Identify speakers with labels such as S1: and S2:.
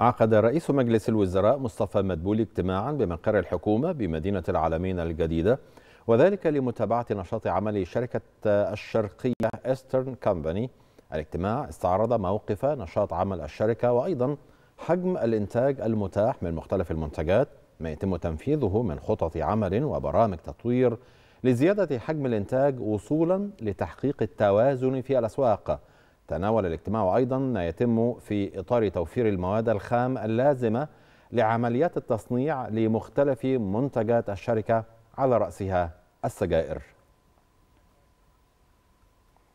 S1: عقد رئيس مجلس الوزراء مصطفى مدبولي اجتماعا بمقر الحكومة بمدينة العالمين الجديدة وذلك لمتابعة نشاط عمل شركة الشرقية إسترن كامباني الاجتماع استعرض موقف نشاط عمل الشركة وأيضا حجم الإنتاج المتاح من مختلف المنتجات ما يتم تنفيذه من خطط عمل وبرامج تطوير لزيادة حجم الإنتاج وصولا لتحقيق التوازن في الأسواق تناول الاجتماع أيضا يتم في إطار توفير المواد الخام اللازمة لعمليات التصنيع لمختلف منتجات الشركة على رأسها السجائر